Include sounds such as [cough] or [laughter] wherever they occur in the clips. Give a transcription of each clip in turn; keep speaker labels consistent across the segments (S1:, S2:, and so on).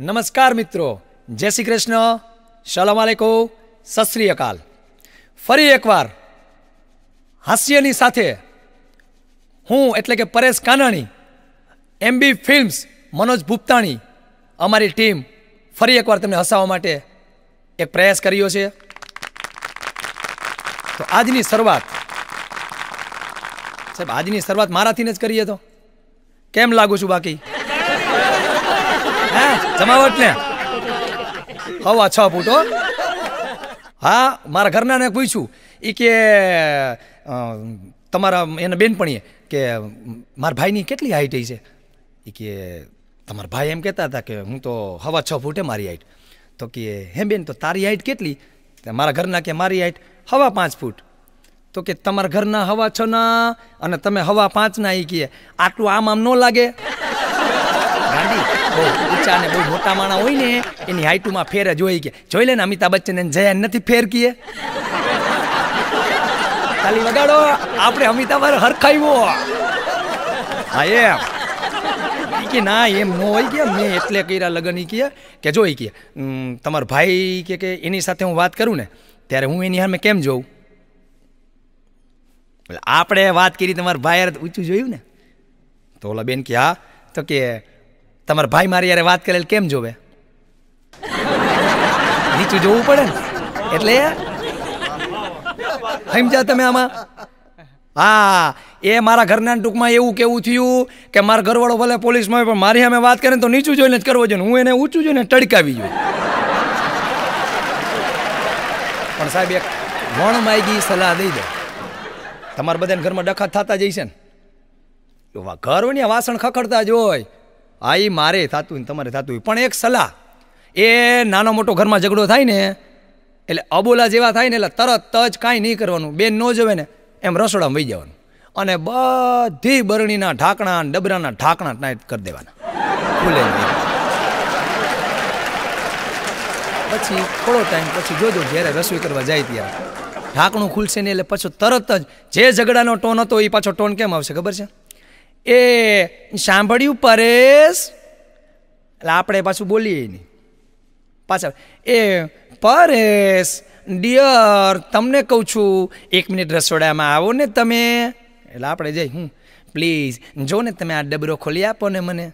S1: નમસ્કાર મિત્રો જય શ્રી કૃષ્ણ સલામ આલેકો સશ્રી અકાલ ફરી એકવાર હાસ્યની સાથે હું એટલે કે પરેશ કાનાણી એમબી ફિલ્મ્સ મનોજ ભૂપતાણી અમારી ટીમ ફરી એકવાર તમને હસાવવા માટે એક પ્રયાસ કર્યો છે તો આજની શરૂઆત સાહેબ આજની શરૂઆત મારાથી જ કરીએ તો કેમ લાગુ છું બાકી
S2: હે જમાવટ ને હવા છ ફૂટ હો
S1: હા મારા ઘરનાને પૂછ્યું એ કે તમારા એના બેનપણીએ કે મારા ભાઈની કેટલી હાઈટ છે એ કે તમારા ભાઈ એમ કહેતા હતા કે હું તો હવા છ ફૂટે મારી હાઈટ તો કે હે બેન તો તારી હાઈટ કેટલી મારા ઘરના કે મારી હાઈટ હવા પાંચ ફૂટ તો કે તમારા ઘરના હવા છ ના અને તમે હવા પાંચ ના એ કહે આટલું આમ આમ ન લાગે ઓ ઉચાને બહુ મોટા માણા હોય ને એની આયту માં ફેર જોઈ કે જોઈ લેને અમિતા બચ્ચે ને જયા નથી ફેર કીય તલી વગાડો આપણે અમિતા બાર હરખાયો આય એમ ઈ કે ના એમ મોઈ ગયા મે એટલે કીરા લગન ઈ કે કે જોઈ કે તમાર ભાઈ કે કે એની સાથે હું વાત કરું ને ત્યારે હું એની હાર મે કેમ જોઉ એટલે આ આપણે વાત કરી તમારા ભાઈર ઉચ્યુ જોયું ને તોલા બેન કે હા તો કે તમારા ભાઈ મારી યારે વાત કરેલ કેમ જોવે નીચું જોવું પડે ને એટલે સમજ્યા તમે આમાં હા એ મારા ઘરના ટૂંકમાં એવું કેવું થયું કે મારા ઘરવાળો ભલે પોલીસમાં હોય પણ મારી સામે વાત કરે તો નીચું જોઈને જ કરવો જોઈએ હું એને ઊંચું જોઈને ટડકાવી જોઈએ પણ સાહેબ એક વણ માયગી સલાહ દઈ દે તમારા બધાને ઘરમાં ડખત થતા જઈશે ને ઘરની વાસણ ખખડતા જ હોય હા એ મારે થતું હોય તમારે થતું હોય પણ એક સલાહ એ નાનો મોટો ઘરમાં ઝઘડો થાય ને એટલે અબોલા જેવા થાય ને એટલે તરત જ કાંઈ નહીં કરવાનું બેન ન જવે ને એમ રસોડામાં વહી જવાનું અને બધી બરણીના ઢાંકણા ડબરાના ઢાંકણા નાઇટ કરી દેવાના ખુલે પછી થોડો ટાઈમ પછી જોજો જ્યારે રસોઈ કરવા જાય ત્યાં ઢાંકણું ખુલશે ને એટલે પાછો તરત જ જે ઝઘડાનો ટોન હતો એ પાછો ટોન કેમ આવશે ખબર છે એ સાંભળ્યું પરેશ એટલે આપણે પાછું બોલીએ નહીં પાછા એ પરેશ ડિયર તમને કહું છું એક મિનિટ રસોડામાં આવો ને તમે એટલે આપણે જઈ હું પ્લીઝ જો ને તમે આ ડબરો ખોલી આપો ને મને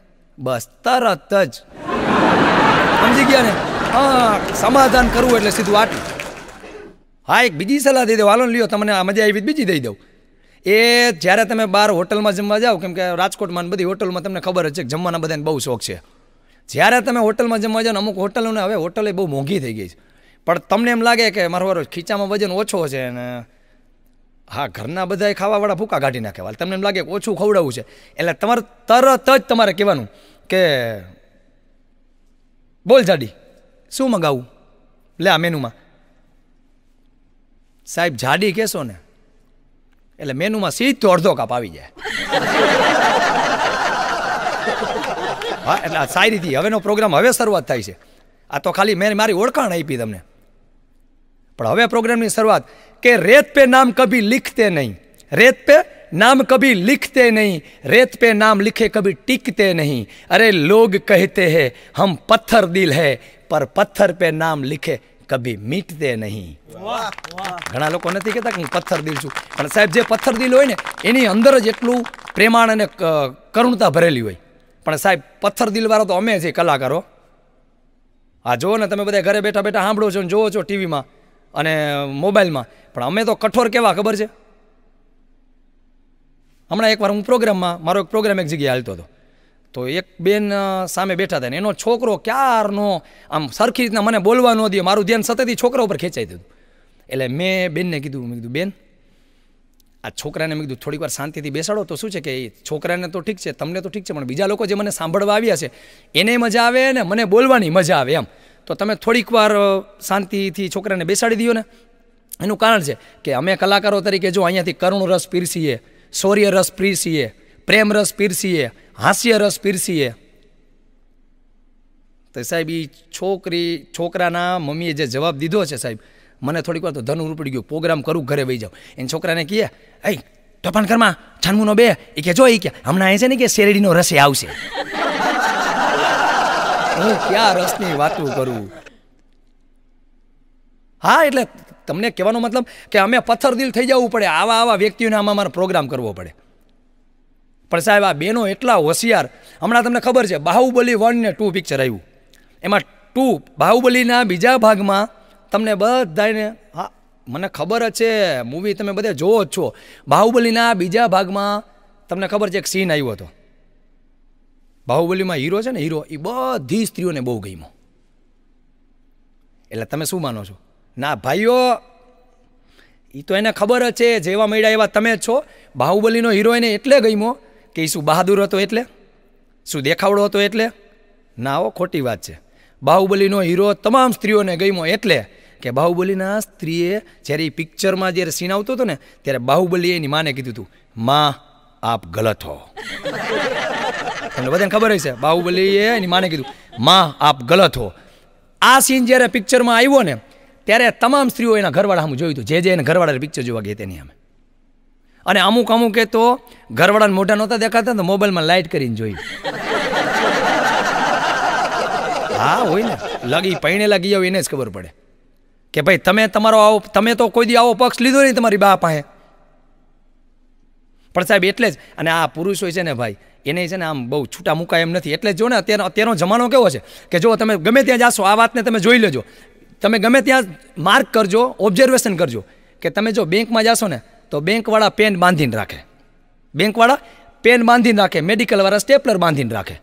S1: બસ તરત જ સમજી ગયા ને હા સમાધાન કરવું એટલે સીધું આટલું હા એક બીજી સલાહ દઈ દઉં હાલો લ્યો તમને મજા આવી બીજી દઈ દઉં એ જ્યારે તમે બહાર હોટલમાં જમવા જાઓ કેમ કે રાજકોટમાં બધી હોટલમાં તમને ખબર જ છે કે જમવાના બધાને બહુ શોખ છે જ્યારે તમે હોટલમાં જમવા જાઓ અમુક હોટલોને હવે હોટલે બહુ મોંઘી થઈ ગઈ છે પણ તમને એમ લાગે કે મારો મારો ખીચામાં વજન ઓછો છે અને હા ઘરના બધા ખાવાવાળા ભૂકા કાઢી નાખેવા તમને એમ લાગે કે ઓછું ખવડાવવું છે એટલે તમારે તરત જ તમારે કહેવાનું કે બોલ જાડી શું મંગાવું લે આ મેનુમાં સાહેબ જાડી કહેશો ને એટલે મેનુમાં સીધો અડધો કાપ આવી જાય હા એટલે શાયરીથી હવેનો પ્રોગ્રામ હવે શરૂઆત થાય છે આ તો ખાલી મેં મારી ઓળખાણ આપી તમને પણ હવે પ્રોગ્રામની શરૂઆત કે રેત પે નામ કભી લિખતે નહીં રેત પે નામ કભી લિખતે નહીં રેત પે નામ લિખે કભી ટીકતે નહીં અરે લોગ કહેતે हैं હમ પથ્થર દિલ है પર પથ્થર પે નામ लिखे કભી મીટતે નહીં ઘણા લોકો નથી કહેતા કે હું પથ્થર દિલ છું પણ સાહેબ જે પથ્થર દિલ હોય ને એની અંદર જ એટલું પ્રેમાણ અને કરુણતા ભરેલી હોય પણ સાહેબ પથ્થર દિલવાળો તો અમે છીએ કલાકારો આ જુઓ ને તમે બધા ઘરે બેઠા બેઠા સાંભળો છો ને જુઓ છો ટીવીમાં અને મોબાઈલમાં પણ અમે તો કઠોર કેવા ખબર છે હમણાં એકવાર હું પ્રોગ્રામમાં મારો એક પ્રોગ્રામ એક જગ્યાએ હાલતો હતો તો એક બેન સામે બેઠા હતા ને એનો છોકરો ક્યારનો આમ સરખી રીતના મને બોલવા ન દે મારું ધ્યાન સતત છોકરા ઉપર ખેંચાઈ દીધું એટલે મેં બેનને કીધું મેં કીધું બેન આ છોકરાને મેં કીધું થોડીક વાર શાંતિથી બેસાડો તો શું છે કે એ છોકરાને તો ઠીક છે તમને તો ઠીક છે પણ બીજા લોકો જે મને સાંભળવા આવ્યા છે એને મજા આવે ને મને બોલવાની મજા આવે એમ તો તમે થોડીક વાર શાંતિથી છોકરાને બેસાડી દો ને એનું કારણ છે કે અમે કલાકારો તરીકે જો અહીંયાથી કરુણ રસ પીરસીએ શૌર્ય રસ પીરસીએ પ્રેમ રસ પીરસીએ હાસ્ય રસ પીરસીએ તો સાહેબ એ છોકરી છોકરાના મમ્મીએ જે જવાબ દીધો છે સાહેબ મને થોડીક વાર તો ધન ઉપડી ગયું પ્રોગ્રામ કરું ઘરે વહી જાઉં એને છોકરાને કહીએ એ ટપાન ઘરમાં છાનમુનો બે એ કે જો એ કે હમણાં એ છે ને કે શેરડીનો રસે આવશે હું ક્યાં રસની વાતું કરું હા એટલે તમને કહેવાનો મતલબ કે અમે પથ્થર દિલ થઈ જવું પડે આવા આવા વ્યક્તિઓને આમાં અમારો પ્રોગ્રામ કરવો પડે પણ સાહેબ આ બેનો એટલા હોશિયાર હમણાં તમને ખબર છે બાહુબલી વન ને ટુ પિક્ચર આવ્યું એમાં ટુ બાહુબલીના બીજા ભાગમાં તમને બધાને હા મને ખબર જ છે મૂવી તમે બધા જોવો જ છો બાહુબલીના બીજા ભાગમાં તમને ખબર છે એક સીન આવ્યો હતો બાહુબલીમાં હીરો છે ને હીરો એ બધી સ્ત્રીઓને બહુ ગઈમો એટલે તમે શું માનો છો ના ભાઈઓ એ તો એને ખબર જ છે જેવા મળ્યા એવા તમે જ છો બાહુબલીનો હીરો એને એટલે ગમ્યો કે શું બહાદુર હતો એટલે શું દેખાવડો હતો એટલે ના ઓ ખોટી વાત છે બાહુબલીનો હીરો તમામ સ્ત્રીઓને ગમ્યો એટલે કે બાહુબલીના સ્ત્રીએ જ્યારે એ પિક્ચરમાં જ્યારે સીન આવતો હતો ને ત્યારે બાહુબલીએ એની માને કીધું હતું માં આપ ગલત હો તમને બધાને ખબર હશે બાહુબલીએ એની માને કીધું માં આપ ગલત હો આ સીન જ્યારે પિક્ચરમાં આવ્યો ને ત્યારે તમામ સ્ત્રીઓ એના ઘરવાળા હું જોયું હતું જે જે એના ઘરવાળા પિક્ચર જોવા ગઈ તેની સામે અને અમુક અમુક એ તો ઘરવાળાને મોઢા નહોતા દેખાતા તો મોબાઈલમાં લાઇટ કરીને જોઈ હા હોય ને લગી પૈણે લાગી આવ એને જ ખબર પડે કે ભાઈ તમે તમારો આવો તમે તો કોઈ દી આવો પક્ષ લીધો નહીં તમારી બા પાસે પણ સાહેબ એટલે જ અને આ પુરુષ હોય છે ને ભાઈ એને છે ને આમ બહુ છૂટા મૂકાય એમ નથી એટલે જો ને અત્યારે અત્યારનો જમાનો કેવો છે કે જો તમે ગમે ત્યાં જાશો આ વાતને તમે જોઈ લેજો તમે ગમે ત્યાં માર્ક કરજો ઓબ્ઝર્વેશન કરજો કે તમે જો બેંકમાં જાશો ને તો બેંકવાળા પેન બાંધીને રાખે બેંકવાળા પેન બાંધીને રાખે મેડિકલવાળા સ્ટેપલર બાંધીને રાખે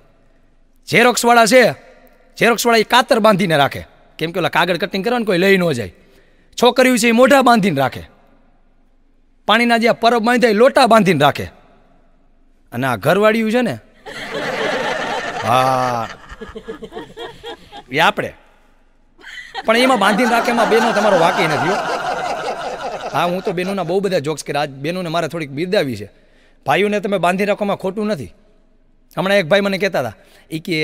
S1: ઝેરોક્સવાળા છે ઝેરોક્સવાળા એ કાતર બાંધીને રાખે કેમ કે ઓલા કાગળ કટિંગ કરવાનું કોઈ લઈ ન જાય છોકરીઓ છે એ મોઢા બાંધીને રાખે પાણીના જે પરબ બાંધાય લોટા બાંધીને રાખે અને આ ઘરવાળીયું છે ને હા એ આપણે પણ એમાં બાંધીને રાખે એમાં બેનો તમારો વાકી નથી હા હું તો બેનોના બહુ બધા જોક્સ કર્યા આજ બેનોને મારે થોડીક બિરદાવી છે ભાઈઓને તમે બાંધી રાખવામાં ખોટું નથી હમણાં એક ભાઈ મને કહેતા હતા એ કે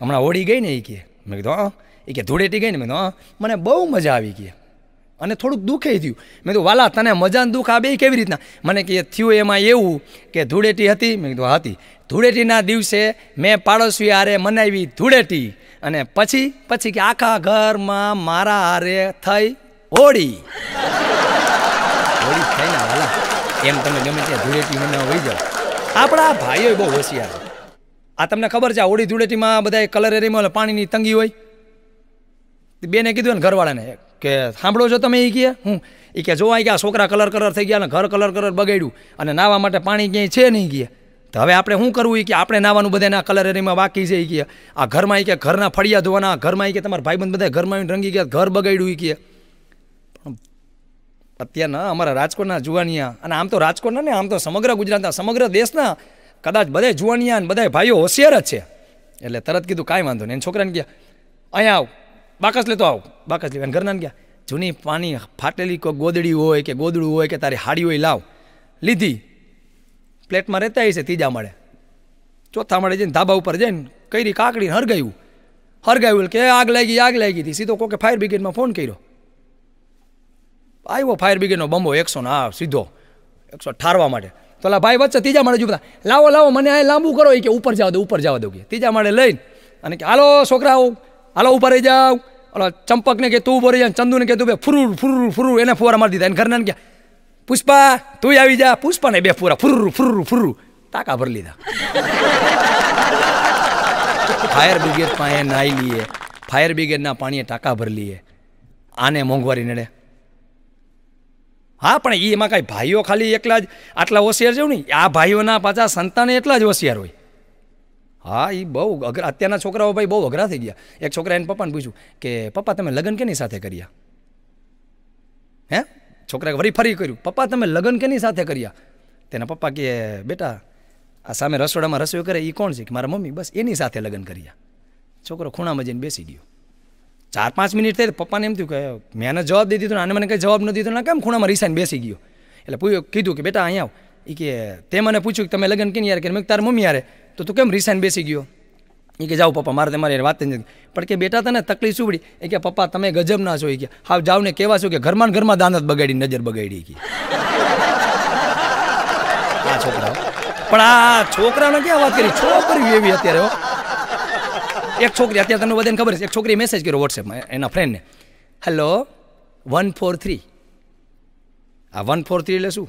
S1: હમણાં હોળી ગઈ ને એ કે મેં કીધું હા એ કે ધૂળેટી ગઈ ને મેં કીધું હા મને બહુ મજા આવી ગઈ અને થોડુંક દુઃખે થયું મેં કીધું વાલા તને મજાને દુઃખ આ બે કેવી રીતના મને કે થયું એમાં એવું કે ધૂળેટી હતી મેં કીધું હતી ધૂળેટીના દિવસે મેં પાડોશી આરે મનાવી ધૂળેટી અને પછી પછી કે આખા ઘરમાં મારા આરે થઈ હોળી થોડી થાય ના વાલા એમ તમે ગમે ત્યાં ધૂળેટી મને વહી જાઓ આપણા ભાઈઓ બહુ હોશિયાર છે આ તમને ખબર છે હોળી ધૂળેટીમાં બધા કલર એરીમાં પાણીની તંગી હોય બેને કીધું ને ઘરવાળાને કે સાંભળો છો તમે એ કહે હું એ કે જોવા કે આ છોકરા કલર કલર થઈ ગયા અને ઘર કલર કલર બગાડ્યું અને નાવા માટે પાણી ક્યાંય છે નહીં ગયા તો હવે આપણે શું કરવું એ કે આપણે નાવાનું બધાના કલર એરીમાં બાકી છે એ કહે આ ઘરમાં એ કે ઘરના ફળિયા ધોવાના ઘરમાં એ કે તમારા ભાઈબંધ બધા ઘરમાં રંગી ગયા ઘર બગાડ્યું એ કે અત્યારના અમારા રાજકોટના જુવાનિયા અને આમ તો રાજકોટના ને આમ તો સમગ્ર ગુજરાતના સમગ્ર દેશના કદાચ બધા જુવાનિયા અને બધા ભાઈઓ હોશિયાર જ છે એટલે તરત કીધું કાંઈ વાંધો નહીં છોકરાને ગયા અહીંયા આવ બાકસ લેતો આવ બાકસ લેવા ઘરના ગયા જૂની પાણી ફાટેલી કોઈ ગોદડી હોય કે ગોદડું હોય કે તારી હાડી હોય લાવ લીધી પ્લેટમાં રહેતા હશે ત્રીજા મળે ચોથા મળે જઈને ધાબા ઉપર જઈને કઈ કાકડી હરગાયું હરગાયું કે આગ લાગી આગ લાગી હતી સીધો કોકે ફાયર બ્રિગેડમાં ફોન કર્યો આવ્યો ફાયર બ્રિગેડનો બમ્બો એકસો ને હા સીધો એકસો ઠારવા માટે તો લા ભાઈ વચ્ચે ત્રીજા માળે જુપતા લાવો લાવો મને આ લાંબુ કરો એ કે ઉપર જાવ દો ઉપર જવા દો કે ત્રીજા માળે લઈને અને કે હાલો છોકરાઓ હાલો ઉપર રહી જાઓ ઓલો ચંપકને કે તું ઉભો રહી જા ચંદુને કે તું બે ફુરુર ફુરુર ફુરુર એને ફુવારા મારી દીધા એને ઘરનાને કે પુષ્પા તું આવી જા પુષ્પા ને બે ફુરા ફુરુર ફુરુર ફુરુર ટાંકા ભરી લીધા ફાયર બ્રિગેડ પાસે નાહી લઈએ ફાયર બ્રિગેડના પાણીએ ટાંકા ભરી લઈએ આને મોંઘવારી નડે હા પણ એ એમાં કાંઈ ભાઈઓ ખાલી એકલા જ આટલા હોશિયાર જેવું નહીં આ ભાઈઓના પાછા સંતાન એટલા જ હોશિયાર હોય હા એ બહુ અઘરા અત્યારના છોકરાઓ ભાઈ બહુ અઘરા થઈ ગયા એક છોકરા એને પપ્પાને પૂછ્યું કે પપ્પા તમે લગ્ન કેની સાથે કર્યા હે છોકરાએ વરી ફરી કર્યું પપ્પા તમે લગ્ન કેની સાથે કર્યા તેના પપ્પા કહે બેટા આ સામે રસોડામાં રસોઈ કરે એ કોણ છે કે મારા મમ્મી બસ એની સાથે લગ્ન કર્યા છોકરો ખૂણામાં જઈને બેસી ગયો ચાર પાંચ મિનિટ થઈ પપ્પાને એમ થયું કે મેં જવાબ દીધી તો આને મને કંઈ જવાબ ન દીધો ના કેમ ખૂણામાં રીસાઈને બેસી ગયો એટલે પૂછ્યું કીધું કે બેટા અહીંયા આવ એ કે તે મને પૂછ્યું કે તમે લગ્ન કેની યાર કે મેં તારા મમ્મી યારે તો તું કેમ રીસાઈને બેસી ગયો એ કે જાઓ પપ્પા મારે તમારી વાત નથી પણ કે બેટા તને તકલીફ શું એ કે પપ્પા તમે ગજબ ના છો એ કે હા જાઓ ને કહેવા છો કે ઘરમાં ઘરમાં દાંત બગાડી નજર બગાડી કે આ છોકરાઓ પણ આ છોકરાને ક્યાં વાત કરી છોકરી એવી અત્યારે હો એક છોકરી અત્યારે તમને બધાને ખબર છે એક છોકરી મેસેજ કર્યો વોટ્સએપમાં એના ફ્રેન્ડને હેલો વન ફોર થ્રી આ વન ફોર થ્રી એટલે શું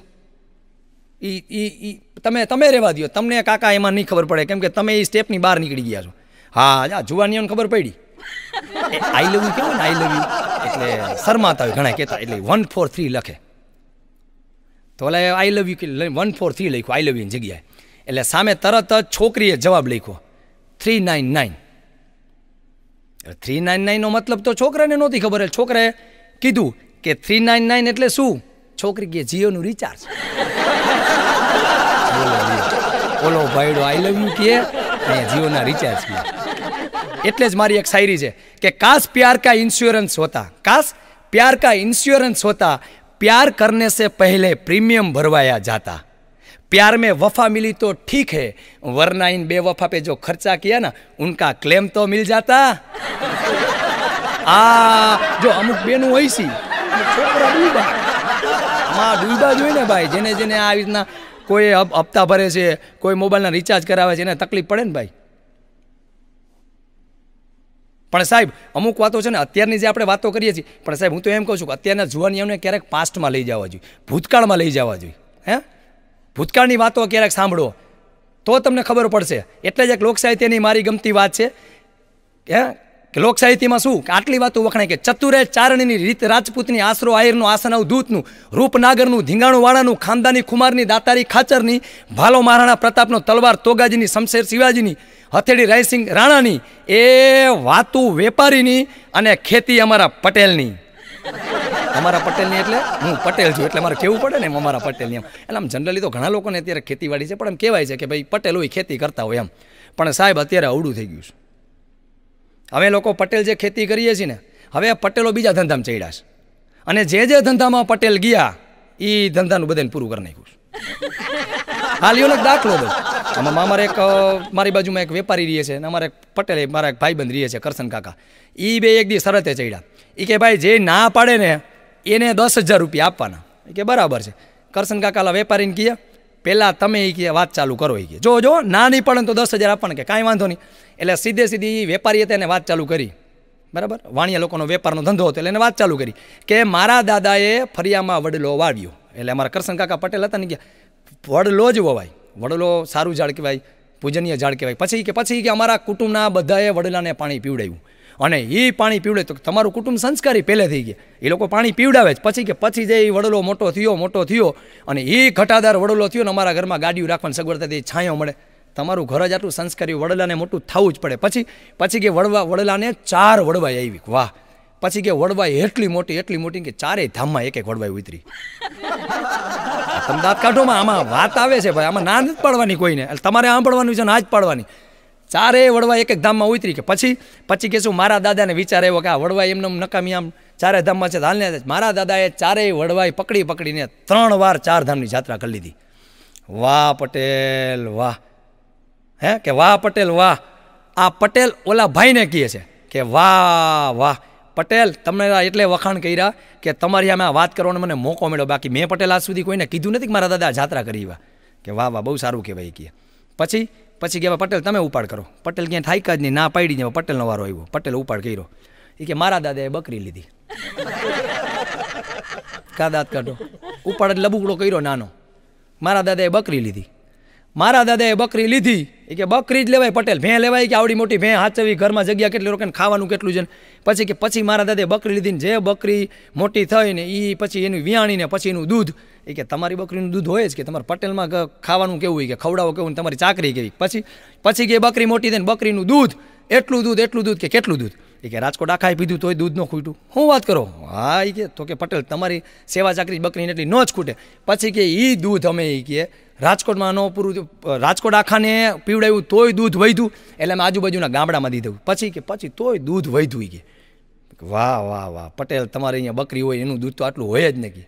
S1: એ એ તમે તમે રહેવા દો તમને કાકા એમાં નહીં ખબર પડે કેમ કે તમે એ સ્ટેપની બહાર નીકળી ગયા છો હા જા જુવાનીઓને ખબર પડી આઈ લવ યુ કેવું ને આઈ લવ યુ એટલે શરમાતા હોય ઘણા કહેતા એટલે વન ફોર થ્રી લખે તો એટલે I love you one four three લખ્યું આઈ લવ યુની જગ્યાએ એટલે સામે તરત જ છોકરીએ જવાબ લખ્યો three nine nine three nine નાઇનનો મતલબ તો છોકરાને નહોતી ખબર છોકરાએ કીધું કે થ્રી નાઇન નાઇન એટલે શું છોકરી કે જીઓનું રિચાર્જ બોલો ભાઈડો આઈ લવ યુ કે જીઓના રિચાર્જ એટલે જ મારી એક શાયરી છે કે કાશ પ્યાર કા ઇન્સ્યોરન્સ હોતા કાશ પ્યાર કા ઇન્સ્યોરન્સ હોતા પ્યાર કરને સે પહેલે પ્રીમિયમ ભરવાયા જાતા મેં વફા वफा તો ઠીક ठीक है वरना બે વફા પે જો ખર્ચા किया ना उनका ક્લેમ તો મિલ જાતા આ જો અમુક બેનું હોય છે છોકરા ડૂબા માં ડૂબા જોઈએ ને ભાઈ જેને જેને આ રીતના કોઈ હપ્તા ભરે છે કોઈ મોબાઈલના રિચાર્જ કરાવે છે એને તકલીફ પડે ને ભાઈ પણ સાહેબ અમુક વાતો છે ને અત્યારની જે આપણે વાતો કરીએ છીએ પણ સાહેબ હું તો એમ કહું છું કે અત્યારના જુવાનીઓને ક્યારેક પાસ્ટમાં લઈ જવા જોઈએ ભૂતકાળમાં લઈ જવા જોઈએ હે ભૂતકાળની વાતો ક્યારેક સાંભળો તો તમને ખબર પડશે એટલે જ એક લોકસાહિત્યની મારી ગમતી વાત છે હે કે લોકસાહિત્યમાં શું આટલી વાતો વખણાય કે ચતુરે ચારણીની રીત રાજપૂતની આશરો આયરનું આસનાવ દૂતનું રૂપનાગરનું ધીંગાણુંવાળાનું ખાનદાની ખુમારની દાતારી ખાચરની ભાલો મહારાણા પ્રતાપનો તલવાર તોગાજીની શમશેર શિવાજીની હથેળી રાયસિંહ રાણાની એ વાતું વેપારીની અને ખેતી અમારા પટેલની અમારા પટેલની એટલે હું પટેલ છું એટલે મારે કેવું પડે ને અમારા પટેલની એમ એટલે આમ જનરલી તો ઘણા લોકોને અત્યારે ખેતીવાડી છે પણ એમ કહેવાય છે કે ભાઈ પટેલ હોય ખેતી કરતા હોય એમ પણ સાહેબ અત્યારે અવડું થઈ ગયું છે હવે લોકો પટેલ જે ખેતી કરીએ છીએ ને હવે પટેલો બીજા ધંધામાં ચડ્યા છે અને જે જે ધંધામાં પટેલ ગયા એ ધંધાનું બધાને પૂરું કરી નાખ્યું છે હા લ્યો દાખલો બધો આમાં અમારે એક મારી બાજુમાં એક વેપારી રહીએ છે અને અમારે પટેલ મારા એક ભાઈબંધ રહીએ છે કરશન કાકા એ બે એક દી શરતે ચડ્યા એ કે ભાઈ જે ના પાડે ને એને દસ હજાર રૂપિયા આપવાના એ કે બરાબર છે કરશન કાકાલા વેપારીને કહે પહેલાં તમે એ કહે વાત ચાલુ કરો એ કહે જો જો ના નહીં પડે તો દસ હજાર આપણ કે કાંઈ વાંધો નહીં એટલે સીધે સીધી વેપારીએ તેને વાત ચાલુ કરી બરાબર વાણિયા લોકોનો વેપારનો ધંધો હતો એટલે એને વાત ચાલુ કરી કે મારા દાદાએ ફરિયામાં વડલો વાવ્યો એટલે અમારા કરશન કાકા પટેલ હતા ને ગયા વડલો જ વવાય વડલો સારું ઝાડ કહેવાય પૂજનીય ઝાડ કહેવાય પછી કે પછી કે અમારા કુટુંબના બધાએ વડલાને પાણી પીવડાવ્યું અને એ પાણી પીવડે તો તમારું કુટુંબ સંસ્કારી પહેલે થઈ ગયા એ લોકો પાણી પીવડાવે જ પછી કે પછી જે એ વડલો મોટો થયો મોટો થયો અને એ ઘટાદાર વડલો થયો ને અમારા ઘરમાં ગાડીઓ રાખવાની સગવડતાથી છાંયો મળે તમારું ઘર જ આટલું સંસ્કારી વડલાને મોટું થવું જ પડે પછી પછી કે વડવા વડલાને ચાર વડવાઈ આવી વાહ પછી કે વડવાઈ એટલી મોટી એટલી મોટી કે ચારે ધામમાં એક એક વડવાઈ ઉતરી તમે દાંત કાઢોમાં આમાં વાત આવે છે ભાઈ આમાં ના નથી પાડવાની કોઈને તમારે આમ પાડવાનું છે ને આ પાડવાની ચારેય વડવાઈ એક એક ધામમાં ઉતરી કે પછી પછી કે શું મારા દાદાને વિચાર આવ્યો કે આ વડવાઈ એમને નકામી આમ ચારે ધામમાં છે હાલને મારા દાદાએ ચારેય વડવાઈ પકડી પકડીને ત્રણ વાર ચાર ધામની જાત્રા કરી લીધી વાહ પટેલ વાહ હે કે વાહ પટેલ વાહ આ પટેલ ઓલા ભાઈને કહે છે કે વાહ વાહ પટેલ તમને એટલે વખાણ કર્યા કે તમારી આમાં વાત કરવાનો મને મોકો મળ્યો બાકી મેં પટેલ આજ સુધી કોઈને કીધું નથી કે મારા દાદા જાત્રા કરી એવા કે વાહ વાહ બહુ સારું કહેવાય કે પછી પછી કહેવાય પટેલ તમે ઉપાડ કરો પટેલ ક્યાંય થાય જ નહીં ના પાડી જાય પટેલનો વારો આવ્યો પટેલ ઉપાડ કર્યો એ કે મારા દાદાએ બકરી લીધી [laughs] કા દાંત કાઢો ઉપાડ લબુકડો કર્યો નાનો મારા દાદાએ બકરી લીધી મારા દાદાએ બકરી લીધી એ કે બકરી જ લેવાય પટેલ ભેં લેવાય કે આવડી મોટી ભે હાચવી ઘરમાં જગ્યા કેટલી રોકાઈને ખાવાનું કેટલું છે પછી કે પછી મારા દાદે બકરી લીધી જે બકરી મોટી થઈ ને એ પછી એનું વિયાણીને પછી એનું દૂધ એ કે તમારી બકરીનું દૂધ હોય જ કે તમારે પટેલમાં ખાવાનું કેવું હોય કે ખવડાવો કેવું તમારી ચાકરી કેવી પછી પછી કે બકરી મોટી થઈને બકરીનું દૂધ એટલું દૂધ એટલું દૂધ કે કેટલું દૂધ એ કે રાજકોટ આખા પીધું તોય દૂધનું ન હું વાત કરો હા એ કે તો કે પટેલ તમારી સેવા ચાકરી બકરીને એટલી ન જ ખૂટે પછી કે એ દૂધ અમે એ કે રાજકોટમાં ન પૂરું રાજકોટ આખાને પીવડાવ્યું તોય દૂધ વધ્યું એટલે અમે આજુબાજુના ગામડામાં દીધું પછી કે પછી તોય દૂધ વધ્યું કે વાહ વાહ વાહ પટેલ તમારે અહીંયા બકરી હોય એનું દૂધ તો આટલું હોય જ નહીં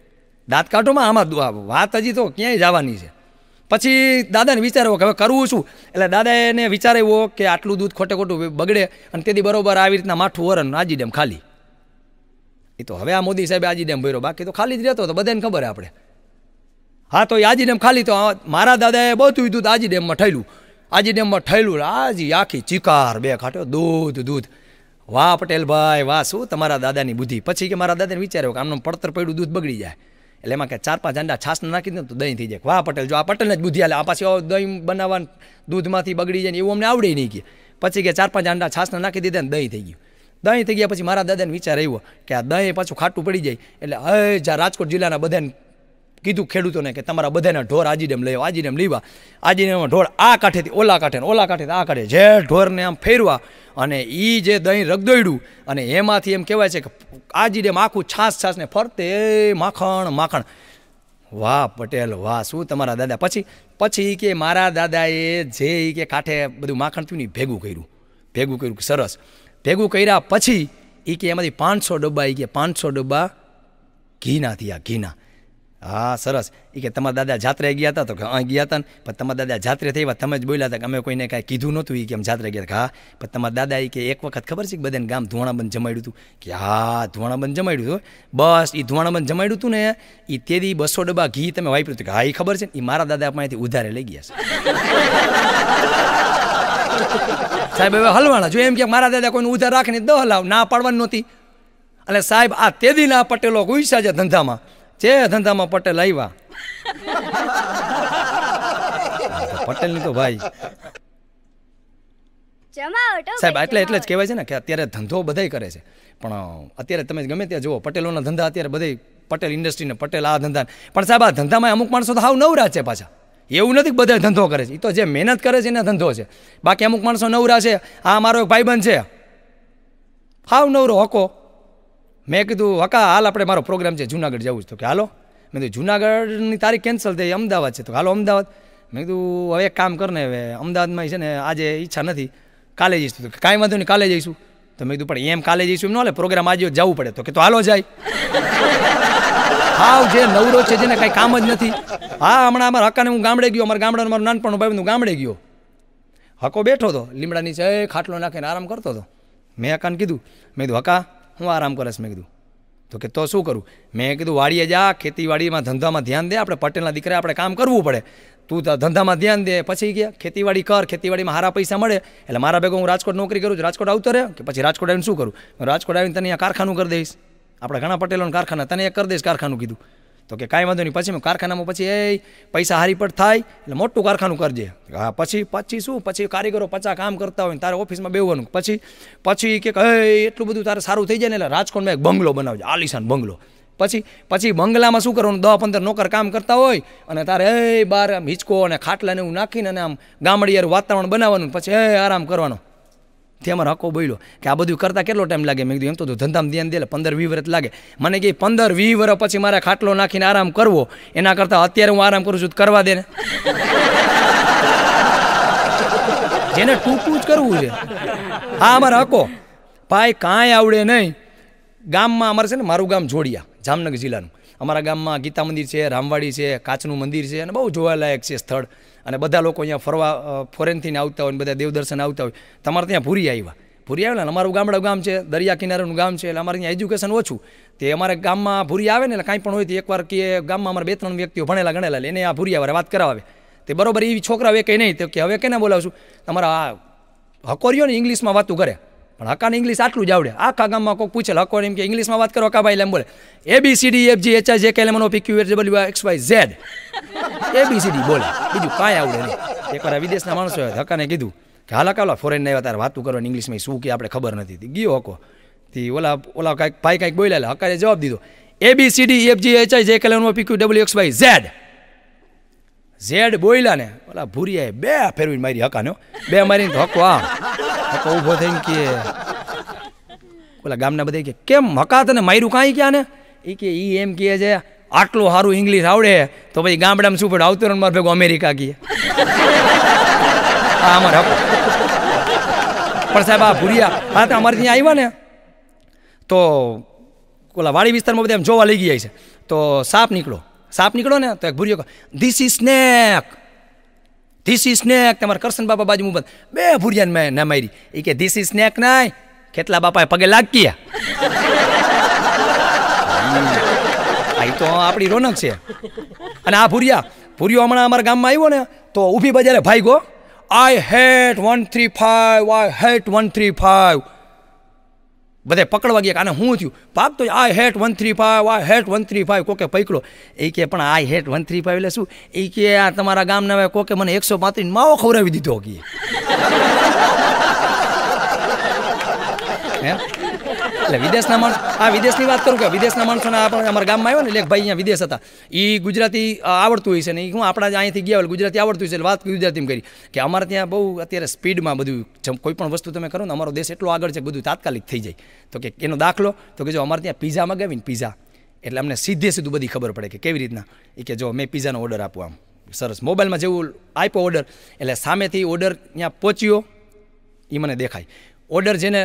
S1: દાંત કાઢોમાં આમાં વાત હજી તો ક્યાંય જવાની છે પછી દાદાને વિચાર્યો કે હવે કરવું શું એટલે દાદાએ એને વિચાર્યો કે આટલું દૂધ ખોટે ખોટું બગડે અને તેથી બરાબર આવી રીતના માઠું વરણ આજી ડેમ ખાલી એ તો હવે આ મોદી સાહેબ આજી ડેમ ભર્યો બાકી તો ખાલી જ રહેતો તો બધાને ખબર આપણે હા તો આજી ડેમ ખાલી તો મારા દાદાએ બધું દૂધ આજી ડેમમાં ઠેલું આજી ડેમમાં ઠેલું આજી આખી ચિકાર બે ખાટ્યો દૂધ દૂધ વાહ પટેલભાઈ વાહ શું તમારા દાદાની બુદ્ધિ પછી કે મારા દાદાને વિચાર્યો કે આમનું પડતર પડ્યું દૂધ બગડી જાય એટલે એમાં કે ચાર પાંચ અંડા છાસને નાખી દે તો દહીં થઈ જાય વાહ પટેલ જો આ પટેલને જ બુદ્ધિ આલે આ પાછી દહીં બનાવવાનું દૂધમાંથી બગડી જાય ને એવું અમને આવડે નહીં કે પછી કે ચાર પાંચ અંડા છાસને નાખી દીધા ને દહીં થઈ ગયું દહીં થઈ ગયા પછી મારા દાદાને વિચાર આવ્યો કે આ દહીં પાછું ખાટું પડી જાય એટલે હે જા રાજકોટ જિલ્લાના બધાને કીધું ખેડૂતોને કે તમારા બધાના ઢોર આજી ડેમ લેવા આજી ડેમ લેવા આજી ડેમમાં ઢોર આ કાંઠેથી ઓલા કાંઠે ઓલા કાંઠેથી આ કાંઠે જે ઢોરને આમ ફેરવા અને એ જે દહીં રગદોડ્યું અને એમાંથી એમ કહેવાય છે કે આજી ડેમ આખું છાસ છાસને ફરતે માખણ માખણ વાહ પટેલ વાહ શું તમારા દાદા પછી પછી કે મારા દાદાએ જે કે કાંઠે બધું માખણ થયું ને ભેગું કર્યું ભેગું કર્યું સરસ ભેગું કર્યા પછી એ કે એમાંથી પાંચસો ડબ્બા એ કે પાંચસો ડબ્બા ઘીના થયા ઘીના હા સરસ એ કે તમારા દાદા જાત્રે ગયા હતા તો કે અહીં ગયા હતા ને પણ તમારા દાદા જાત્રે થઈ વાત તમે જ બોલ્યા હતા કે અમે કોઈને કાંઈ કીધું નહોતું એ કે અમે જાત્રે ગયા હા પણ તમારા દાદા એ કે એક વખત ખબર છે કે બધાને ગામ ધુવાણાબંધ જમાડ્યું હતું કે હા ધુવાણાબંધ જમાડ્યું હતું બસ એ ધુવાણાબંધ જમાડ્યું હતું ને એ તેથી બસો ડબ્બા ઘી તમે વાપર્યું હતું કે હા એ ખબર છે ને એ મારા દાદા પાસેથી ઉધારે લઈ ગયા છે [laughs] સાહેબ હવે હલવાના જો એમ કે મારા દાદા કોઈને ઉધાર રાખીને દહ લાવ ના પાડવાની નહોતી એટલે સાહેબ આ તેદીના પટેલો ગુસ્યા છે ધંધામાં છે ધંધામાં પટેલ આવ્યા પટેલની તો ભાઈ સાહેબ એટલે એટલે જ કહેવાય છે ને કે અત્યારે ધંધો બધા કરે છે પણ અત્યારે તમે ગમે ત્યાં જુઓ પટેલોના ધંધા અત્યારે બધા પટેલ ઇન્ડસ્ટ્રીને પટેલ આ ધંધા પણ સાહેબ આ ધંધામાં અમુક માણસો તો હાવ નવરા છે પાછા એવું નથી બધા ધંધો કરે છે એ તો જે મહેનત કરે છે એના ધંધો છે બાકી અમુક માણસો નવરા છે આ મારો એક ભાઈબંધ છે હાવ નવરો હકો મેં કીધું હકા હાલ આપણે મારો પ્રોગ્રામ છે જુનાગઢ જવું છે તો કે હાલો મેં કીધું જુનાગઢની તારીખ કેન્સલ થઈ અમદાવાદ છે તો હાલો અમદાવાદ મેં કીધું હવે એક કામ કરને હવે અમદાવાદમાં છે ને આજે ઈચ્છા નથી કાલે જઈશું તો કાંઈ વાંધો નહીં કાલે જઈશું તો મેં કીધું પણ એમ કાલે જઈશું એમ ન હાલે પ્રોગ્રામ આજે જવું પડે તો કે તો હાલો જાય હાવ જે નવરો છે જેને કાંઈ કામ જ નથી હા હમણાં અમારા હકાને હું ગામડે ગયો અમારા ગામડાનું મારું નાનપણ ભાઈ હું ગામડે ગયો હકો બેઠો હતો લીમડાની છે ખાટલો નાખીને આરામ કરતો હતો મેં હકાને કીધું મેં કીધું હકા હું આરામ કરસ મેં કીધું તો કે તો શું કરું મેં કીધું વાડીએ જા ખેતીવાડીમાં ધંધામાં ધ્યાન દે આપણે પટેલના દીકરા આપણે કામ કરવું પડે તું ધંધામાં ધ્યાન દે પછી ગયા ખેતીવાડી કર ખેતીવાડીમાં સારા પૈસા મળે એટલે મારા ભેગો હું રાજકોટ નોકરી કરું છું રાજકોટ આવતો રહે કે પછી રાજકોટ આવીને શું કરું રાજકોટ આવીને તને અહીંયા કારખાનું કરી દઈશ આપણે ઘણા પટેલોને કારખાના તને એક કરી દઈશ કારખાનું કીધું તો કે કાંઈ વાંધો નહીં પછી કારખાનામાં પછી એ પૈસા હારી પડ થાય એટલે મોટું કારખાનું કરજે હા પછી પછી શું પછી કારીગરો પચા કામ કરતા હોય ને તારે ઓફિસમાં બેવાનું પછી પછી કે એટલું બધું તારે સારું થઈ જાય ને એટલે રાજકોટમાં એક બંગલો બનાવજે આલિશાન બંગલો પછી પછી બંગલામાં શું કરવાનું દસ પંદર નોકર કામ કરતા હોય અને તારે એ બાર આમ હિંચકો અને ખાટલાને એવું નાખીને અને આમ ગામડિયારું વાતાવરણ બનાવવાનું પછી એ આરામ કરવાનો તે અમારો હકો બોલ્યો કે આ બધું કરતાં કેટલો ટાઈમ લાગે મેં કીધું એમ તો તું ધંધામાં ધ્યાન દે પંદર વી વર્ષ લાગે મને કહે પંદર વી વર્ષ પછી મારે ખાટલો નાખીને આરામ કરવો એના કરતાં અત્યારે હું આરામ કરું છું કરવા દે ને [laughs] જેને ટૂંકું જ કરવું છે હા અમારા હકો ભાઈ કાંઈ આવડે નહીં ગામમાં અમારે છે ને મારું ગામ જોડિયા જામનગર જિલ્લાનું અમારા ગામમાં ગીતા મંદિર છે રામવાડી છે કાચનું મંદિર છે અને બહુ જોવાલાયક છે સ્થળ અને બધા લોકો અહીંયા ફરવા ફોરેનથી આવતા હોય બધા દેવદર્શન આવતા હોય તમારે ત્યાં ભૂરી આવ્યા ભૂરી આવે ને અમારું ગામડા ગામ છે દરિયા કિનારાનું ગામ છે એટલે અમારે ત્યાં એજ્યુકેશન ઓછું તે અમારે ગામમાં ભૂરી આવે ને એટલે કાંઈ પણ હોય તો એકવાર કે ગામમાં અમારે બે ત્રણ વ્યક્તિઓ ભણેલા ગણેલા એટલે એને આ ભૂરી આવે વાત કરાવે તે બરાબર એ છોકરા હવે કે નહીં તો કે હવે કેને બોલાવશું તમારા આ હકોરીઓને ઇંગ્લિશમાં વાતું કરે પણ હકાને ઇંગ્લિશ આટલું જ આવડે આખા ગામમાં કોઈ પૂછે હકો એમ કે ઇંગ્લિશમાં વાત કરો હકા ભાઈ એમ બોલે A B C D F G H I J K L M N O P Q H W X Y Z A B C D બોલે બીજું કાંઈ આવડે નહીં એકવાર વિદેશના માણસો હકાને કીધું કે હાલ હકા ફોરેન આવ્યા તારે વાતું કરવાની ઇંગ્લિશમાં શું કે આપણે ખબર નથી ગયો હકો તે ઓલા ઓલા કાંઈક ભાઈ કાંઈક બોલ્યા હકાએ જવાબ દીધો A B C D F G H I J K L M N O P Q W X Y Z Z બોલ્યા ને ઓલા ભૂરિયાએ બે ફેરવીને મારી હકાને બે મારીને હકો આ તો ઊભો થઈને કે ઓલા ગામના બધા કે કેમ મકા ને માર્યું કાંઈ ક્યાં ને એ કે એ એમ કહે છે આટલું સારું ઇંગ્લિશ આવડે તો પછી ગામડામાં શું પડે આવતો મારે ભેગો અમેરિકા કીએ આ અમારે પણ સાહેબ આ ભૂરિયા હા તો અમારે ત્યાં આવ્યા ને તો ઓલા વાડી વિસ્તારમાં બધા એમ જોવા લઈ ગયા છે તો સાપ નીકળો સાપ નીકળો ને તો એક ભૂરિયો this is snake this is snake તમારા કરશન બાપા બાજુ મુબત બે ભૂરિયાને મેં ના મારી એ કે ધીસ ઇઝ સ્નેક નાય કેટલા બાપાએ પગે લાગક્યા આ તો આપણી રોનક છે અને આ ભૂરિયા ભૂરિયો હમણાં અમારા ગામમાં આવ્યો ને તો ઊભી બજારે ભાઈ go I hate one three five I hate one three five બધા પકડવા ગયા આને શું થયું પાપ તો આ હેટ વન થ્રી ફાઈવ આ હેટ વન થ્રી ફાઈવ કોકે પકડો એ કે પણ આ હેટ વન થ્રી ફાઈવ એટલે શું એ કે આ તમારા ગામના હવે કોકે મને એકસો પાંત્રીસ માવો ખવડાવી દીધો કે [laughs] હે એટલે વિદેશના માણસ આ વિદેશની વાત કરું કે વિદેશના માણસોને આપણે અમારા ગામમાં આવ્યો ને લેખ ભાઈ અહીંયા વિદેશ હતા એ ગુજરાતી આવડતું હોય છે ને હું આપણા જ અહીંથી ગયા હોય ગુજરાતી આવડતું છે એટલે વાત ગુજરાતી કરી કે અમારે ત્યાં બહુ અત્યારે સ્પીડમાં બધું કોઈ પણ વસ્તુ તમે કરો ને અમારો દેશ એટલો આગળ છે બધું તાત્કાલિક થઈ જાય તો કે એનો દાખલો તો કે જો અમારે ત્યાં પીઝા ને પીઝા એટલે અમને સીધે સીધું બધી ખબર પડે કે કેવી રીતના એ કે જો મેં પીઝાનો ઓર્ડર આપું આમ સરસ મોબાઈલમાં જેવું આપ્યો ઓર્ડર એટલે સામેથી ઓર્ડર ત્યાં પહોંચ્યો એ મને દેખાય ઓર્ડર જેને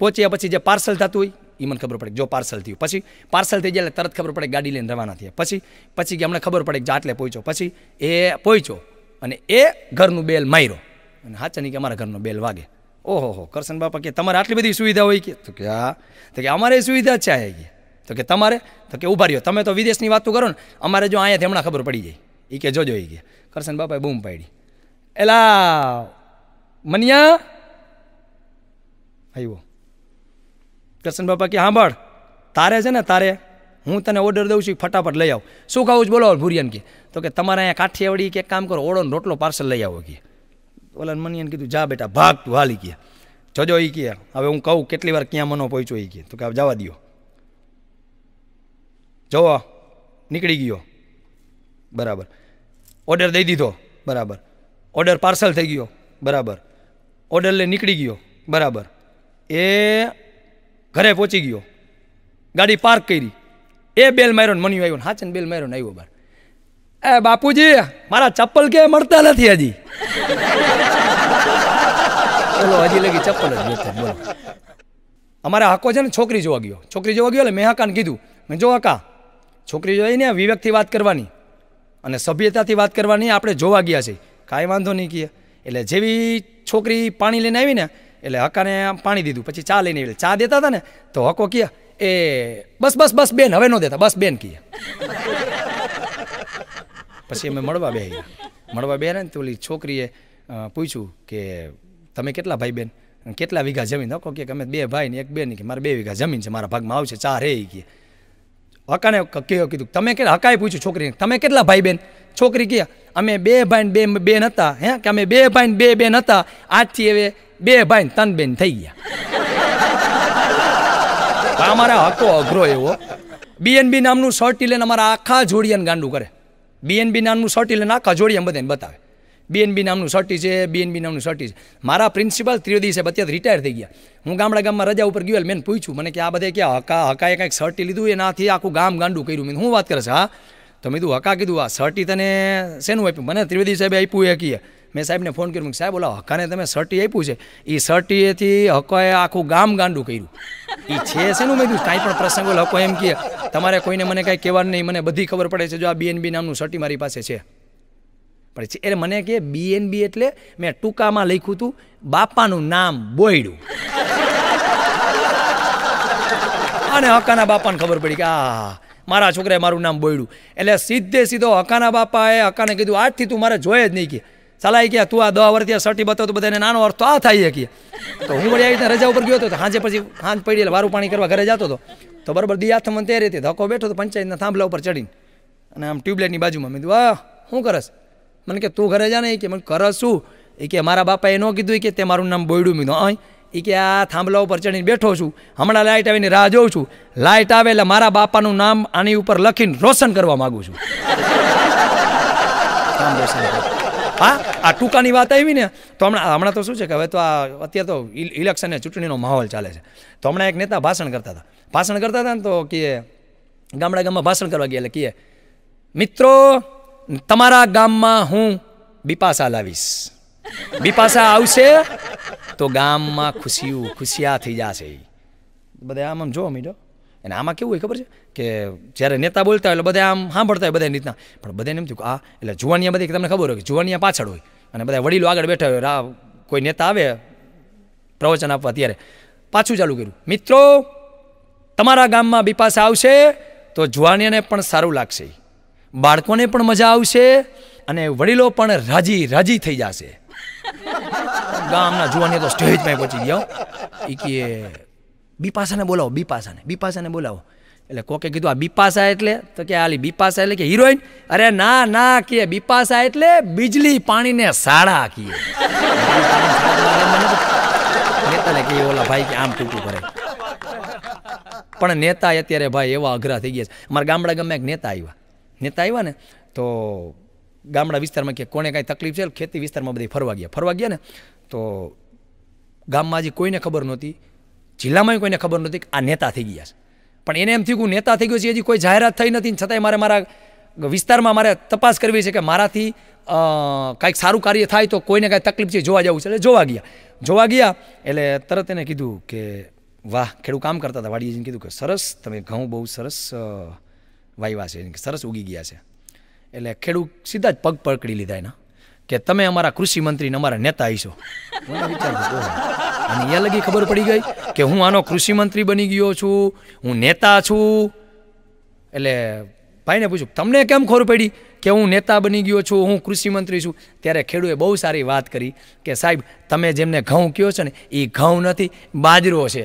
S1: પહોંચ્યા પછી જે પાર્સલ થતું હોય એ મને ખબર પડે જો પાર્સલ થયું પછી પાર્સલ થઈ જાય તરત ખબર પડે ગાડી લઈને રવાના થયા પછી પછી કે અમને ખબર પડે કે આટલે પહોંચ્યો પછી એ પહોંચ્યો અને એ ઘરનું બેલ માર્યો અને હાચા નહીં કે અમારા ઘરનો બેલ વાગે ઓહો હો કરશન બાપા કે તમારે આટલી બધી સુવિધા હોય કે તો કે હા તો કે અમારે સુવિધા છે આવી ગઈ તો કે તમારે તો કે ઉભા રહ્યો તમે તો વિદેશની વાતો કરો ને અમારે જો અહીંયા હમણાં ખબર પડી જાય એ કે જોજો એ ગયા કરશન બાપાએ બૂમ પાડી એલા મનિયા આવ્યો કૃષ્ણ બાપા કે હા બળ તારે છે ને તારે હું તને ઓર્ડર દઉં છું ફટાફટ લઈ આવ શું ખાવું છું બોલો ભૂરિયન કે તો કે તમારે અહીંયા કાઠિયાવાડી કે કામ કરો ઓળોનો રોટલો પાર્સલ લઈ આવો કે ઓલા મનિયન કીધું જા બેટા ભાગ તું હાલી ગયા જજો એ કહે હવે હું કહું કેટલી વાર ક્યાં મનો પહોંચ્યો એ કહે તો કે જવા દો જવો નીકળી ગયો બરાબર ઓર્ડર દઈ દીધો બરાબર ઓર્ડર પાર્સલ થઈ ગયો બરાબર ઓર્ડર લઈ નીકળી ગયો બરાબર એ ઘરે પહોંચી ગયો ગાડી પાર્ક કરી એ બેલ માર્યો ને મન્યું આવ્યો ને બેલ માર્યો ને આવ્યો બાર એ બાપુજી મારા ચપ્પલ કે મળતા નથી હજી બોલો હજી લગી ચપ્પલ જ નથી બોલો અમારે હાકો છે ને છોકરી જોવા ગયો છોકરી જોવા ગયો એટલે મેં હાકાને કીધું મેં જો હાકા છોકરી ને વિવેકથી વાત કરવાની અને સભ્યતાથી વાત કરવાની આપણે જોવા ગયા છીએ કાંઈ વાંધો નહીં કહીએ એટલે જેવી છોકરી પાણી લઈને આવી ને એટલે હકાને આમ પાણી દીધું પછી ચા લઈને એટલે ચા દેતા હતા ને તો હકો કહે એ બસ બસ બસ બેન હવે ન દેતા બસ બેન કહે પછી અમે મળવા બે મળવા બે ને તો ઓલી છોકરીએ પૂછ્યું કે તમે કેટલા ભાઈ બેન કેટલા વીઘા જમીન હકો કે અમે બે ભાઈ ને એક બેન કે મારે બે વીઘા જમીન છે મારા ભાગમાં આવશે ચાર એ કે હકાને કીધું તમે કે હકાએ પૂછ્યું છોકરીને તમે કેટલા ભાઈ બેન છોકરી કહે અમે બે ભાઈ બે બેન હતા હે કે અમે બે ભાઈ બે બેન હતા આજથી હવે બે ભાઈ તન બેન થઈ
S2: ગયા અમારા
S1: હકો અઘરો એવો બીએનબી નામનું શર્ટ લઈને અમારા આખા જોડિયાને ગાંડું કરે બીએનબી નામનું શર્ટ લઈને આખા જોડિયા બધાને બતાવે બીએનબી નામનું શર્ટી છે બીએનબી નામનું શર્ટી છે મારા પ્રિન્સિપાલ ત્રિવેદી સાહેબ અત્યારે રિટાયર થઈ ગયા હું ગામડા ગામમાં રજા ઉપર ગયો મેં પૂછ્યું મને કે આ બધે ક્યાં હકા હકાએ કંઈક શર્ટી લીધું એનાથી આખું ગામ ગાંડું કર્યું મેં હું વાત કરે છે હા તો મેં કીધું હકા કીધું આ શર્ટી તને શેનું આપ્યું મને ત્રિવેદી સાહેબે આપ્યું એ કીએ મેં સાહેબને ફોન કર્યો સાહેબ ઓલા હક્કાને તમે સર્ટી આપ્યું છે એ સર્ટીએથી હક્કાએ આખું ગામ ગાંડું કર્યું એ છે શેનું મેં કીધું કાંઈ પણ પ્રસંગ ઓલા હક્કો એમ કહે તમારે કોઈને મને કાંઈ કહેવાનું નહીં મને બધી ખબર પડે છે જો આ બીએનબી નામનું સર્ટી મારી પાસે છે પણ એટલે મને કે બીએનબી એટલે મેં ટૂંકામાં લખ્યું હતું બાપાનું નામ બોયડું અને હકાના બાપાને ખબર પડી કે આ મારા છોકરાએ મારું નામ બોયડું એટલે સીધે સીધો હકાના બાપાએ હકાને કીધું આજથી તું મારે જોઈએ જ નહીં કે ચલાઈ ગયા તું આ દવા વર્ષથી સટી બતાવ તો બધાને નાનો અર્થ તો આ થાય કે તો હું વળી આવી રીતે રજા ઉપર ગયો હતો સાંજે પછી સાંજ પડી એટલે વારું પાણી કરવા ઘરે જતો હતો તો બરાબર દિયાથમન તે રીતે ધક્કો બેઠો તો પંચાયતના થાંભલા ઉપર ચડીને અને આમ ટ્યુબલાઇટની બાજુમાં મેં વાહ શું કરસ મને કે તું ઘરે જા ને કે મને કરસ શું એ કે મારા બાપાએ ન કીધું કે તે મારું નામ બોયડું મીધું અહીં એ કે આ થાંભલા ઉપર ચડીને બેઠો છું હમણાં લાઇટ આવીને રાહ જોઉં છું લાઇટ આવે એટલે મારા બાપાનું નામ આની ઉપર લખીને રોશન કરવા માગું છું [laughs] હા આ ટૂંકાની વાત આવી ને તો હમણાં હમણાં તો શું છે કે હવે તો આ અત્યારે તો ઇલેક્શન ચૂંટણીનો માહોલ ચાલે છે તો હમણાં એક નેતા ભાષણ કરતા હતા ભાષણ કરતા હતા ને તો કે ગામડા ગામમાં ભાષણ કરવા ગયા એટલે કીએ મિત્રો તમારા ગામમાં હું બિપાસા લાવીશ બિપાસા આવશે તો ગામમાં ખુશિયું ખુશિયા થઈ જશે બધા આમ આમ જોવા મીડો અને આમાં કેવું હોય ખબર છે કે જ્યારે નેતા બોલતા હોય એટલે બધા આમ સાંભળતા હોય બધા રીતના પણ બધાને એમ થયું કે આ એટલે જુવાનિયા બધી તમને ખબર હોય કે જુવાનિયા પાછળ હોય અને બધા વડીલો આગળ બેઠા હોય આ કોઈ નેતા આવે પ્રવચન આપવા ત્યારે પાછું ચાલુ કર્યું મિત્રો તમારા ગામમાં બીપાસા આવશે તો જુવાનિયાને પણ સારું લાગશે બાળકોને પણ મજા આવશે અને વડીલો પણ રાજી રાજી થઈ જશે ગામના જુવાનિયા તો સ્ટેજમાં પહોંચી ગયો એ કે બીપાસાને બોલાવો બીપાસાને બીપાસાને બોલાવો એટલે કોકે કીધું આ બીપાસા એટલે તો કે આલી બીપાસા એટલે કે હિરોઈન અરે ના ના કે બીપાસા એટલે બીજલી પાણીને સાડા કીએ નેતાને કહીએ ઓલા ભાઈ કે આમ ટૂંકું કરે પણ નેતા અત્યારે ભાઈ એવા અઘરા થઈ ગયા છે મારા ગામડા ગમે એક નેતા આવ્યા નેતા આવ્યા ને તો ગામડા વિસ્તારમાં કે કોને કાંઈ તકલીફ છે ખેતી વિસ્તારમાં બધી ફરવા ગયા ફરવા ગયા ને તો ગામમાં હજી કોઈને ખબર નહોતી જિલ્લામાં કોઈને ખબર નથી કે આ નેતા થઈ ગયા છે પણ એને એમ થયું કે નેતા થઈ ગયો છે હજી કોઈ જાહેરાત થઈ નથી છતાંય મારે મારા વિસ્તારમાં મારે તપાસ કરવી છે કે મારાથી કાંઈક સારું કાર્ય થાય તો કોઈને કાંઈ તકલીફ છે જોવા જવું છે એટલે જોવા ગયા જોવા ગયા એટલે તરત એને કીધું કે વાહ ખેડૂત કામ કરતા હતા વાડીએ કીધું કે સરસ તમે ઘઉં બહુ સરસ વાયવા છે સરસ ઉગી ગયા છે એટલે ખેડૂત સીધા જ પગ પકડી લીધા એના કે તમે અમારા કૃષિ મંત્રી અમારા નેતા આવીશો મને અને એ લગી ખબર પડી ગઈ કે હું આનો કૃષિ મંત્રી બની ગયો છું હું નેતા છું એટલે ભાઈને પૂછ્યું તમને કેમ ખબર પડી કે હું નેતા બની ગયો છું હું કૃષિ મંત્રી છું ત્યારે ખેડૂએ બહુ સારી વાત કરી કે સાહેબ તમે જેમને ઘઉં કયો છો ને એ ઘઉં નથી બાજરો છે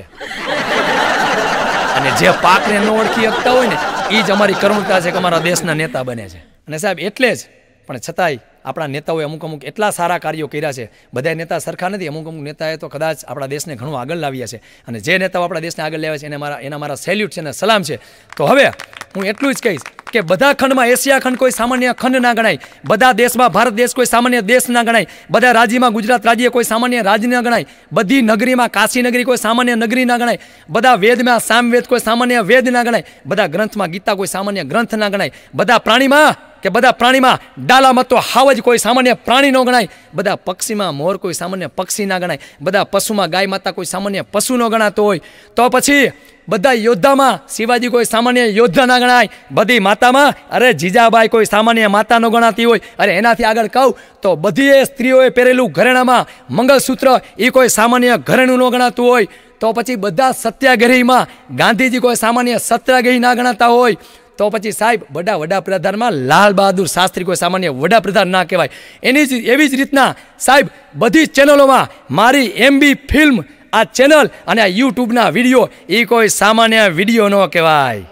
S1: અને જે પાકને ન ઓળખી શકતા હોય ને એ જ અમારી કર્મતા છે કે અમારા દેશના નેતા બને છે અને સાહેબ એટલે જ પણ છતાંય આપણા નેતાઓએ અમુક અમુક એટલા સારા કાર્યો કર્યા છે બધા નેતા સરખા નથી અમુક અમુક નેતાએ તો કદાચ આપણા દેશને ઘણું આગળ લાવ્યા છે અને જે નેતાઓ આપણા દેશને આગળ લાવ્યા છે એને મારા એના મારા સેલ્યુટ છે અને સલામ છે તો હવે હું એટલું જ કહીશ કે બધા ખંડમાં એશિયા ખંડ કોઈ સામાન્ય ખંડ ના ગણાય બધા દેશમાં ભારત દેશ કોઈ સામાન્ય દેશ ના ગણાય બધા રાજ્યમાં ગુજરાત રાજ્ય કોઈ સામાન્ય રાજ્ય ના ગણાય બધી નગરીમાં કાશી નગરી કોઈ સામાન્ય નગરી ના ગણાય બધા વેદમાં સામવેદ કોઈ સામાન્ય વેદ ના ગણાય બધા ગ્રંથમાં ગીતા કોઈ સામાન્ય ગ્રંથ ના ગણાય બધા પ્રાણીમાં કે બધા પ્રાણીમાં ડાલામાં તો હાવ જ કોઈ સામાન્ય પ્રાણી ન ગણાય બધા પક્ષીમાં મોર કોઈ સામાન્ય પક્ષી ના ગણાય બધા પશુમાં ગાય માતા કોઈ સામાન્ય પશુ ન ગણાતો હોય તો પછી બધા યોદ્ધામાં શિવાજી કોઈ સામાન્ય યોદ્ધા ના ગણાય બધી માતામાં અરે જીજાબાઈ કોઈ સામાન્ય માતા ન ગણાતી હોય અરે એનાથી આગળ કહું તો બધી સ્ત્રીઓએ પહેરેલું ઘરેણામાં મંગળસૂત્ર એ કોઈ સામાન્ય ઘરેણું ન ગણાતું હોય તો પછી બધા સત્યાગ્રહીમાં ગાંધીજી કોઈ સામાન્ય સત્યાગ્રહી ના ગણાતા હોય તો પછી સાહેબ વડા વડાપ્રધાનમાં લાલ બહાદુર શાસ્ત્રી કોઈ સામાન્ય વડાપ્રધાન ના કહેવાય એની જ એવી જ રીતના સાહેબ બધી ચેનલોમાં મારી એમબી ફિલ્મ આ ચેનલ અને આ યુટ્યુબના વિડીયો એ કોઈ સામાન્ય વિડીયો ન કહેવાય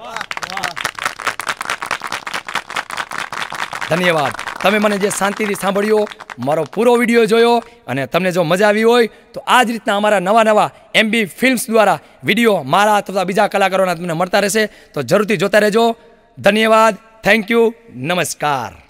S1: ધન્યવાદ તમે મને જે શાંતિથી સાંભળ્યો મારો પૂરો વિડીયો જોયો અને તમને જો મજા આવી હોય તો આ જ રીતના અમારા નવા નવા એમબી ફિલ્મ્સ દ્વારા વિડીયો મારા અથવા બીજા કલાકારોના તમને મળતા રહેશે તો જરૂરથી જોતા રહેજો ધન્યવાદ થેન્ક યુ નમસ્કાર